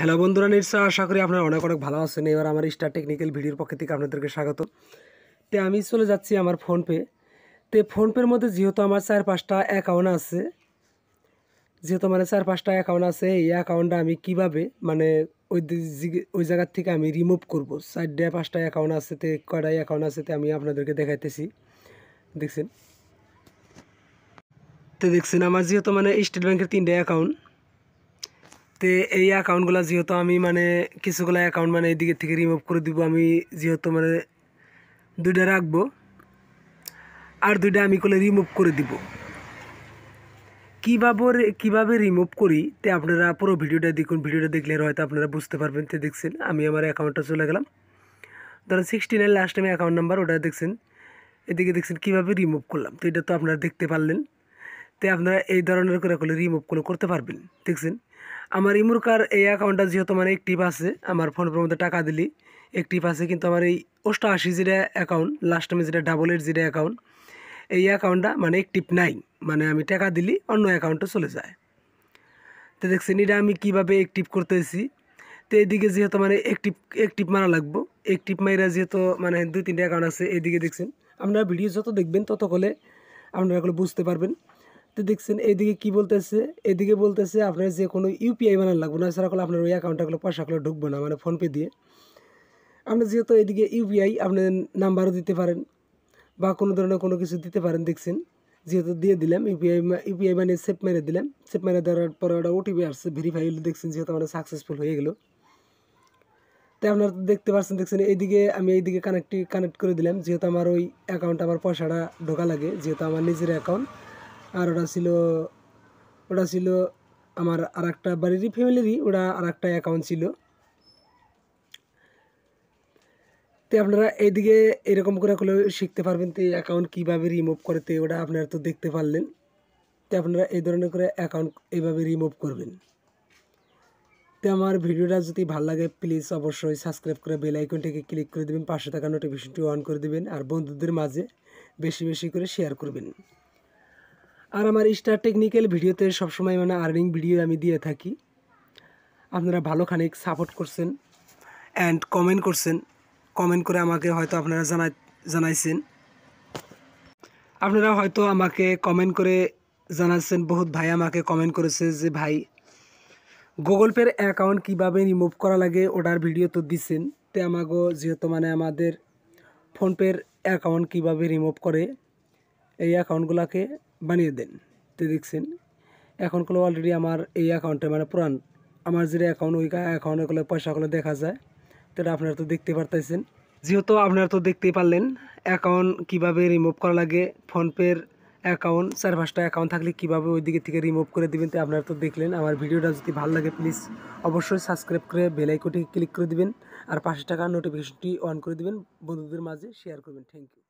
hello বন্ধুরা নির্সা আশা করি আপনারা অনেক অনেক ভালো আছেন এবার আমার স্টার টেকনিক্যাল ভিডিওর পক্ষ থেকে আপনাদেরকে স্বাগত তো আমি চলে যাচ্ছি আমার ফোনপে তো ফোনপের মধ্যে যেহেতু আমার চার পাঁচটা অ্যাকাউন্ট আছে যেহেতু মানে চার পাঁচটা অ্যাকাউন্ট আছে এই অ্যাকাউন্টটা আমি কিভাবে মানে ওই ওই জায়গার থেকে আমি রিমুভ করব চারটে পাঁচটা অ্যাকাউন্ট আছে তে কটাই অ্যাকাউন্ট আছে তে আমি আপনাদেরকে দেখাইতেছি দেখছেন তো দেখছেন আমার যেহেতু মানে স্টেট ব্যাংকের তিনটে অ্যাকাউন্ট তো এই অ্যাকাউন্টগুলো যেহেতু আমি মানে কিছুগুলো অ্যাকাউন্ট মানে এদিকে থেকে রিমুভ করে দিব আমি যেহেতু মানে দুইটা রাখবো আর দুইটা আমি করলে রিমুভ করে দিব কীভাবে কীভাবে রিমুভ করি তে আপনারা পুরো ভিডিওটা দেখুন ভিডিওটা দেখলে হয়তো আপনারা বুঝতে পারবেন তো দেখছেন আমি আমার অ্যাকাউন্টটা চলে গেলাম ধরেন sixty nine last time account number ওটা দেখছেন এদিকে দেখছেন কীভাবে রিমুভ করলাম তো এটা তো আপনারা দেখতে পারলেন তো আপনারা এই ধরনের করে করলে রিমুভ করে করতে পারবেন দেখছেন আমার ইমুরকার এই অ্যাকাউন্টটা যেহেতু মানে একটিভ আছে আমার ফোনপের মধ্যে টাকা দিলি একটিভ আছে কিন্তু আমার এই অষ্টআশি যেটা অ্যাকাউন্ট লাস্ট টাইমে যেটা ডাবল এইট যেটা অ্যাকাউন্ট এই অ্যাকাউন্টটা মানে একটিভ নাই মানে আমি টাকা দিলি অন্য অ্যাকাউন্টে চলে যায় তো দেখছেন এটা আমি কীভাবে অ্যাক্টিভ করতেছি তো এদিকে যেহেতু মানে একটিভ একটিভ মারা লাগবো একটিভ মাইরা যেহেতু মানে দুই তিনটা অ্যাকাউন্ট আছে এদিকে দেখছেন আপনারা ভিডিও যত দেখবেন তত কলে আপনারা এগুলো বুঝতে পারবেন তো দেখছেন এদিকে কি বলতেছে এদিকে বলতেছে আপনার যে কোনো ইউপিআই বানান লাগবে না সারা করলে আপনার ওই অ্যাকাউন্টগুলো পয়সাগুলো ঢুকবে না মানে ফোনপে দিয়ে আপনি যেহেতু এদিকে ইউপিআই আপনার নাম্বারও দিতে পারেন বা কোনো ধরনের কোনো কিছু দিতে পারেন দেখছেন যেহেতু দিয়ে দিলাম ইউপিআই ইউপিআই মানে সেপ মেরে দিলাম সেপ মেরে দেওয়ার পরে ওটা ওটিপি আসছে ভেরিফাই হলে দেখছেন যেহেতু আমার সাকসেসফুল হয়ে গেলো তাই আপনারা দেখতে পাচ্ছেন দেখছেন এইদিকে আমি এইদিকে কানেক্টি কানেক্ট করে দিলাম যেহেতু আমার ওই অ্যাকাউন্ট আমার পয়সাটা ঢোকা লাগে যেহেতু আমার নিজের অ্যাকাউন্ট আর ওটা ছিল ওটা ছিল আমার আর একটা বাড়িরই ফ্যামিলিরই ওটা আর একটা অ্যাকাউন্ট ছিল তো আপনারা এইদিকে এরকম করে করলেও শিখতে পারবেন তো অ্যাকাউন্ট কীভাবে রিমুভ করতে ওটা আপনারা তো দেখতে পারলেন তো আপনারা এই ধরনের করে অ্যাকাউন্ট এইভাবে রিমুভ করবেন তো আমার ভিডিওটা যদি ভালো লাগে প্লিজ অবশ্যই সাবস্ক্রাইব করে বেল আইকনটিকে ক্লিক করে দেবেন পাশে থাকা নোটিফিকেশনটি অন করে দেবেন আর বন্ধুদের মাঝে বেশি বেশি করে শেয়ার করবেন আর আমার স্টার টেকনিক্যাল ভিডিওতে সবসময় মানে আর্নিং ভিডিও আমি দিয়ে থাকি আপনারা ভালো খানিক সাপোর্ট করছেন অ্যান্ড কমেন্ট করছেন কমেন্ট করে আমাকে হয়তো আপনারা জানাই জানাইছেন আপনারা হয়তো আমাকে কমেন্ট করে জানাচ্ছেন বহুত ভাই আমাকে কমেন্ট করেছে যে ভাই গুগল পের অ্যাকাউন্ট কীভাবে রিমুভ করা লাগে ওটার ভিডিও তো দিচ্ছেন তে আমাকে যেহেতু মানে আমাদের ফোনপের অ্যাকাউন্ট কীভাবে রিমুভ করে এই অ্যাকাউন্টগুলোকে বানিয়ে দেন তো দেখছেন এখন কোনো অলরেডি আমার এই অ্যাকাউন্টে মানে পুরান আমার যে অ্যাকাউন্ট ওই অ্যাকাউন্টে কোনো পয়সাগুলো দেখা যায় তাহলে আপনারা তো দেখতে পারতেছেন যেহেতু আপনারা তো দেখতেই পারলেন অ্যাকাউন্ট কিভাবে রিমুভ করা লাগে ফোনপের অ্যাকাউন্ট চার পাঁচটা অ্যাকাউন্ট থাকলে কীভাবে ওই দিকে থেকে রিমুভ করে দেবেন তো আপনারা তো দেখলেন আমার ভিডিওটা যদি ভালো লাগে প্লিজ অবশ্যই সাবস্ক্রাইব করে বেলাইকনটি ক্লিক করে দেবেন আর পাঁচশো টাকা নোটিফিকেশনটি অন করে দেবেন বন্ধুদের মাঝে শেয়ার করবেন থ্যাংক ইউ